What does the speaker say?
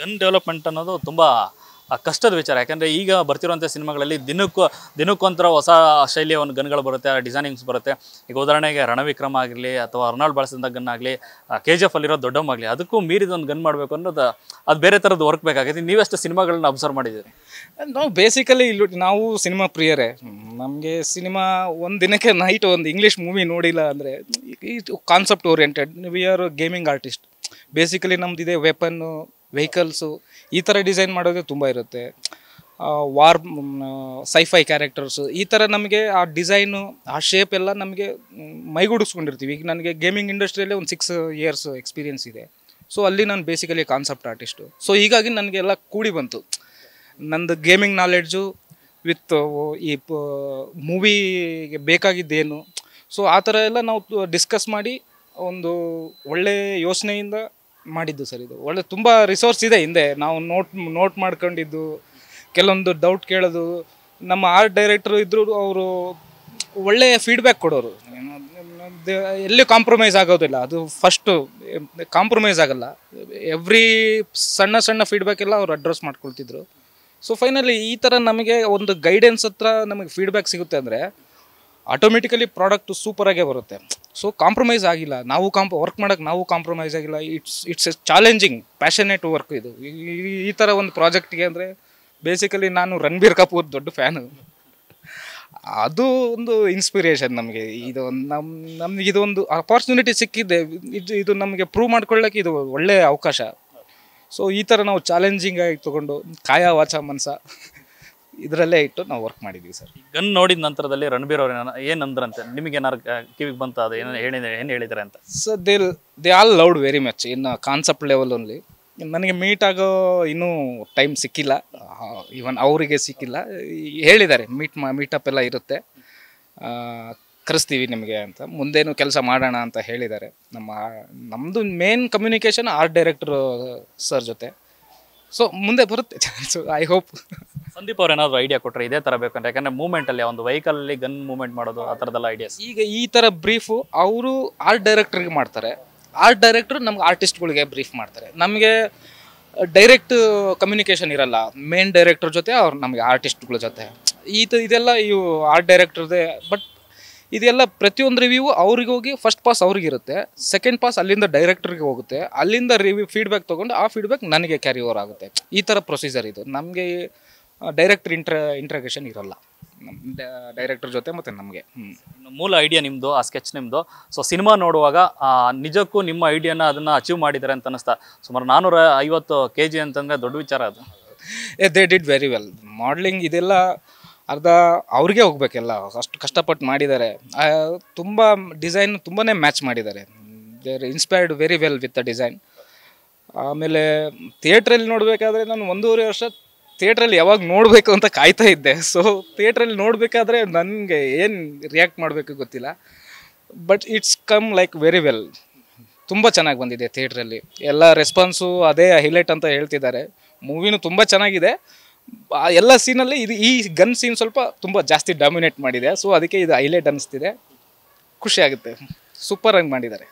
gun development ಅನ್ನೋದು ತುಂಬ ಕಷ್ಟದ ವಿಚಾರ ಯಾಕಂದರೆ ಈಗ ಬರ್ತಿರೋಂಥ ಸಿನಿಮಾಗಳಲ್ಲಿ ದಿನಕ್ಕೂ ದಿನಕ್ಕೊಂಥರ ಹೊಸ ಶೈಲಿಯ ಒಂದು ಗನ್ಗಳು ಬರುತ್ತೆ ಡಿಸೈನಿಂಗ್ಸ್ ಬರುತ್ತೆ ಈಗ ಉದಾಹರಣೆಗೆ ರಣವಿಕ್ರಮ ಆಗಲಿ ಅಥವಾ ಅರ್ನಾಲ್ಡ್ ಬಳಸಿದಂಥ ಗನ್ ಆಗಲಿ ಕೆ ಜಿ ಎಫ್ ಅಲ್ಲಿರೋ ದೊಡ್ಡಮ್ಮಾಗಲಿ ಅದಕ್ಕೂ ಮೀರಿದ ಒಂದು ಗನ್ ಮಾಡಬೇಕು ಅನ್ನೋದು ಅದು ಬೇರೆ ಥರದ್ದು ವರ್ಕ್ ಬೇಕಾಗೈತಿ ನೀವೆಷ್ಟು ಸಿನಿಮಾಗಳನ್ನ ಅಬ್ಸರ್ವ್ ಮಾಡಿದ್ದೀರಿ ನಾವು ಬೇಸಿಕಲಿ ಇಲ್ಲಿ ನಾವು ಸಿನಿಮಾ ಪ್ರಿಯರೇ ನಮಗೆ ಸಿನಿಮಾ ಒಂದು ದಿನಕ್ಕೆ ನೈಟ್ ಒಂದು ಇಂಗ್ಲೀಷ್ ಮೂವಿ ನೋಡಿಲ್ಲ ಅಂದರೆ concept oriented V R gaming artist basically ಇದೆ ವೆಪನ್ನು ವೆಹಿಕಲ್ಸು ಈ ಥರ ಡಿಸೈನ್ ಮಾಡೋದೇ ತುಂಬ ಇರುತ್ತೆ ವಾರ್ ಸೈಫೈ ಕ್ಯಾರೆಕ್ಟರ್ಸು ಈ ಥರ ನಮಗೆ ಆ ಡಿಸೈನು ಆ ಶೇಪ್ ಎಲ್ಲ ನಮಗೆ ಮೈಗೂಡಿಸ್ಕೊಂಡಿರ್ತೀವಿ ಈಗ ನನಗೆ ಗೇಮಿಂಗ್ ಇಂಡಸ್ಟ್ರಿಯಲ್ಲೇ ಒಂದು ಸಿಕ್ಸ್ ಇಯರ್ಸ್ ಎಕ್ಸ್ಪೀರಿಯೆನ್ಸ್ ಇದೆ ಸೊ ಅಲ್ಲಿ ನಾನು ಬೇಸಿಕಲಿ ಕಾನ್ಸೆಪ್ಟ್ ಆರ್ಟಿಸ್ಟು ಸೊ ಹೀಗಾಗಿ ನನಗೆಲ್ಲ ಕೂಡಿ ಬಂತು ನಂದು ಗೇಮಿಂಗ್ ನಾಲೆಡ್ಜು ವಿತ್ ಈ ಮೂವಿಗೆ ಬೇಕಾಗಿದ್ದೇನು ಸೊ ಆ ಥರ ಎಲ್ಲ ನಾವು ಡಿಸ್ಕಸ್ ಮಾಡಿ ಒಂದು ಒಳ್ಳೆಯ ಯೋಚನೆಯಿಂದ ಮಾಡಿದ್ದು ಸರ್ ಇದು ಒಳ್ಳೆ ತುಂಬ ರಿಸೋರ್ಸ್ ಇದೆ ಹಿಂದೆ ನಾವು ನೋಟ್ ನೋಟ್ ಮಾಡ್ಕೊಂಡಿದ್ದು ಕೆಲವೊಂದು ಡೌಟ್ ಕೇಳೋದು ನಮ್ಮ ಆರ್ಟ್ ಡೈರೆಕ್ಟರ್ ಇದ್ದರೂ ಅವರು ಒಳ್ಳೆಯ ಫೀಡ್ಬ್ಯಾಕ್ ಕೊಡೋರು ಎಲ್ಲಿ ಕಾಂಪ್ರಮೈಸ್ ಆಗೋದಿಲ್ಲ ಅದು ಫಸ್ಟು ಕಾಂಪ್ರಮೈಸ್ ಆಗಲ್ಲ ಎವ್ರಿ ಸಣ್ಣ ಸಣ್ಣ ಫೀಡ್ಬ್ಯಾಕ್ ಎಲ್ಲ ಅವ್ರು ಅಡ್ರೆಸ್ ಮಾಡ್ಕೊಳ್ತಿದ್ರು ಸೊ ಫೈನಲಿ ಈ ಥರ ನಮಗೆ ಒಂದು ಗೈಡೆನ್ಸ್ ಹತ್ರ ನಮಗೆ ಫೀಡ್ಬ್ಯಾಕ್ ಸಿಗುತ್ತೆ ಅಂದರೆ ಆಟೋಮೆಟಿಕಲಿ ಪ್ರಾಡಕ್ಟು ಸೂಪರಾಗೇ ಬರುತ್ತೆ ಸೊ ಕಾಂಪ್ರಮೈಸ್ ಆಗಿಲ್ಲ ನಾವು ಕಾಂಪ್ ವರ್ಕ್ ಮಾಡೋಕ್ಕೆ ನಾವು ಕಾಂಪ್ರಮೈಸ್ ಆಗಿಲ್ಲ it's it's a challenging passionate work ಇದು ಈ ಥರ ಒಂದು ಪ್ರಾಜೆಕ್ಟ್ಗೆ ಅಂದರೆ ಬೇಸಿಕಲಿ ನಾನು ರಣಬೀರ್ ಕಪೂರ್ ದೊಡ್ಡ ಫ್ಯಾನು ಅದು ಒಂದು ಇನ್ಸ್ಪಿರೇಷನ್ ನಮಗೆ ಇದು ನಮ್ಮ ನಮ್ಗೆ ಇದೊಂದು ಅಪಾರ್ಚುನಿಟಿ ಸಿಕ್ಕಿದೆ ಇದು ಇದು ನಮಗೆ ಪ್ರೂವ್ ಮಾಡ್ಕೊಳ್ಳೋಕೆ ಇದು ಒಳ್ಳೆಯ ಅವಕಾಶ ಸೊ ಈ ಥರ ನಾವು ಚಾಲೆಂಜಿಂಗ್ ಆಗಿ ತೊಗೊಂಡು ಕಾಯ ವಾಚ ಮನಸ ಇದರಲ್ಲೇ ಇಟ್ಟು ನಾವು ವರ್ಕ್ ಮಾಡಿದ್ವಿ ಸರ್ ಗನ್ ನೋಡಿದ ನಂತರದಲ್ಲಿ ರಣಬೀರ್ ಅವ್ರು ಏನಂದ್ರಂತೆ ನಿಮಗೆ ಏನಾರು ಕಿವಿಗೆ ಬಂತ ಅದು ಏನು ಹೇಳಿದೆ ಏನು ಹೇಳಿದ್ದಾರೆ ಅಂತ sir they they allowed very much ಇನ್ನು ಕಾನ್ಸೆಪ್ಟ್ ಲೆವೆಲ್ ಓನ್ಲಿ ನನಗೆ ಮೀಟ್ ಆಗೋ ಇನ್ನೂ ಟೈಮ್ ಸಿಕ್ಕಿಲ್ಲ ಈವನ್ ಅವರಿಗೆ ಸಿಕ್ಕಿಲ್ಲ ಹೇಳಿದ್ದಾರೆ ಮೀಟ್ ಮಾ ಮೀಟಪ್ ಎಲ್ಲ ಇರುತ್ತೆ ಕರೆಸ್ತೀವಿ ನಿಮಗೆ ಅಂತ ಮುಂದೇನು ಕೆಲಸ ಮಾಡೋಣ ಅಂತ ಹೇಳಿದ್ದಾರೆ ನಮ್ಮ ನಮ್ಮದು main communication art director sir ಜೊತೆ ಸೊ ಮುಂದೆ ಬರುತ್ತೆ ಸೊ ಐ ಹೋಪ್ ಸಂದೀಪ್ ಅವ್ರು ಏನಾದ್ರು ಐಡಿಯಾ ಕೊಟ್ಟರೆ ಇದೇ ಥರ ಬೇಕಂತ ಯಾಕಂದರೆ ಅಲ್ಲಿ ಒಂದು ವೆಹಿಕಲಲ್ಲಿ ಗನ್ ಮೂವ್ಮೆಂಟ್ ಮಾಡೋದು ಆ ಥರದೆಲ್ಲ ಐಡಿಯಾಸ್ ಈಗ ಈ ಥರ ಬ್ರೀಫು ಅವರು ಆರ್ಟ್ ಡೈರೆಕ್ಟ್ರಿಗೆ ಮಾಡ್ತಾರೆ ಆರ್ಟ್ ಡೈರೆಕ್ಟ್ರು ನಮ್ಗೆ ಆರ್ಟಿಸ್ಟ್ಗಳಿಗೆ ಬ್ರೀಫ್ ಮಾಡ್ತಾರೆ ನಮಗೆ ಡೈರೆಕ್ಟ್ ಕಮ್ಯುನಿಕೇಶನ್ ಇರಲ್ಲ ಮೇನ್ ಡೈರೆಕ್ಟರ್ ಜೊತೆ ಅವ್ರು ನಮಗೆ ಆರ್ಟಿಸ್ಟ್ಗಳ ಜೊತೆ ಈ ಇದೆಲ್ಲ ಇವು ಆರ್ಟ್ ಡೈರೆಕ್ಟರ್ದೇ ಬಟ್ ಇದೆಲ್ಲ ಪ್ರತಿಯೊಂದು ರಿವ್ಯೂ ಅವ್ರಿಗೆ ಹೋಗಿ ಫಸ್ಟ್ ಪಾಸ್ ಅವ್ರಿಗಿರುತ್ತೆ ಸೆಕೆಂಡ್ ಪಾಸ್ ಅಲ್ಲಿಂದ ಡೈರೆಕ್ಟರ್ಗೆ ಹೋಗುತ್ತೆ ಅಲ್ಲಿಂದ ರಿವ್ಯೂ ಫೀಡ್ಬ್ಯಾಕ್ ತೊಗೊಂಡು ಆ ಫೀಡ್ಬ್ಯಾಕ್ ನನಗೆ ಕ್ಯಾರಿ ಓವರ್ ಆಗುತ್ತೆ ಈ ಥರ ಪ್ರೊಸೀಜರ್ ಇದು ನಮಗೆ ಡೈರೆಕ್ಟ್ರ್ ಇಂಟ್ರ ಇಂಟ್ರಾಗೇಷನ್ ಇರಲ್ಲ ಡೈರೆಕ್ಟರ್ ಜೊತೆ ಮತ್ತು ನಮಗೆ ಮೂಲ ಐಡಿಯಾ ನಿಮ್ಮದು ಆ ಸ್ಕೆಚ್ ನಿಮ್ಮದು ಸೊ ಸಿನಿಮಾ ನೋಡುವಾಗ ನಿಜಕ್ಕೂ ನಿಮ್ಮ ಐಡಿಯಾನ ಅದನ್ನು ಅಚೀವ್ ಮಾಡಿದ್ದಾರೆ ಅಂತ ಅನ್ನಿಸ್ತಾ ಸುಮಾರು ನಾನ್ನೂರ ಐವತ್ತು ಕೆ ಜಿ ಅಂತಂದರೆ ದೊಡ್ಡ ವಿಚಾರ ಅದು a they did very well modelling ಇದೆಲ್ಲ ಅರ್ಧ ಅವ್ರಿಗೆ ಹೋಗ್ಬೇಕೆಲ್ಲ ಅಷ್ಟು ಕಷ್ಟಪಟ್ಟು ಮಾಡಿದ್ದಾರೆ ತುಂಬ ಡಿಸೈನ್ ತುಂಬಾ ಮ್ಯಾಚ್ ಮಾಡಿದ್ದಾರೆ are inspired very well with the design ಆಮೇಲೆ ಥಿಯೇಟ್ರಲ್ಲಿ ನೋಡಬೇಕಾದ್ರೆ ನಾನು ಒಂದೂವರೆ ವರ್ಷ ಥಿಯೇಟ್ರಲ್ಲಿ ಯಾವಾಗ ನೋಡಬೇಕು ಅಂತ ಕಾಯ್ತಾ ಇದ್ದೆ ಸೊ ಥಿಯೇಟ್ರಲ್ಲಿ ನೋಡಬೇಕಾದ್ರೆ ನನಗೆ ಏನು ರಿಯಾಕ್ಟ್ ಮಾಡಬೇಕು ಗೊತ್ತಿಲ್ಲ but it's come like very well ತುಂಬ ಚೆನ್ನಾಗಿ ಬಂದಿದೆ ಥಿಯೇಟ್ರಲ್ಲಿ ಎಲ್ಲ ರೆಸ್ಪಾನ್ಸು ಅದೇ ಹೈಲೈಟ್ ಅಂತ ಹೇಳ್ತಿದ್ದಾರೆ ಮೂವಿನೂ ತುಂಬ ಚೆನ್ನಾಗಿದೆ ಎಲ್ಲ ಸೀನಲ್ಲಿ ಇದು ಈ ಗನ್ ಸೀನ್ ಸ್ವಲ್ಪ ತುಂಬ ಜಾಸ್ತಿ ಡಾಮಿನೇಟ್ ಮಾಡಿದೆ ಸೊ ಅದಕ್ಕೆ ಇದು ಹೈಲೈಟ್ ಅನ್ನಿಸ್ತಿದೆ ಖುಷಿಯಾಗುತ್ತೆ ಆಗುತ್ತೆ ಸೂಪರಾಗಿ ಮಾಡಿದ್ದಾರೆ